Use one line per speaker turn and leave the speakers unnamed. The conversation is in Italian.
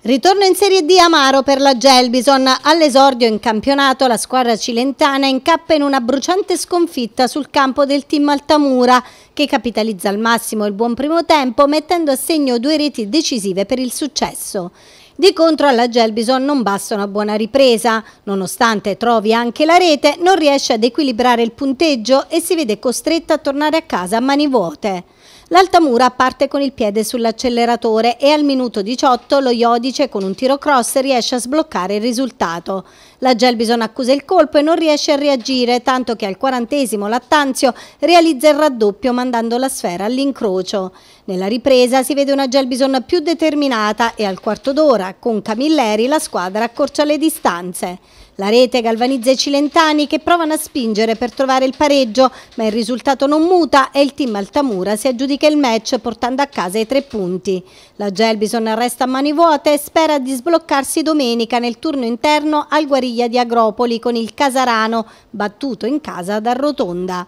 Ritorno in Serie D amaro per la Gelbison. All'esordio in campionato la squadra cilentana incappa in una bruciante sconfitta sul campo del team Altamura che capitalizza al massimo il buon primo tempo mettendo a segno due reti decisive per il successo. Di contro alla Gelbison non basta una buona ripresa, nonostante trovi anche la rete non riesce ad equilibrare il punteggio e si vede costretta a tornare a casa a mani vuote. L'Altamura parte con il piede sull'acceleratore e al minuto 18 lo Iodice con un tiro cross riesce a sbloccare il risultato. La Gelbison accusa il colpo e non riesce a reagire, tanto che al quarantesimo Lattanzio realizza il raddoppio mandando la sfera all'incrocio. Nella ripresa si vede una Gelbison più determinata e al quarto d'ora, con Camilleri, la squadra accorcia le distanze. La rete galvanizza i cilentani che provano a spingere per trovare il pareggio, ma il risultato non muta e il team Altamura si aggiudica qualifica il match portando a casa i tre punti. La Gelbison resta a mani vuote e spera di sbloccarsi domenica nel turno interno al Guariglia di Agropoli con il Casarano, battuto in casa dal Rotonda.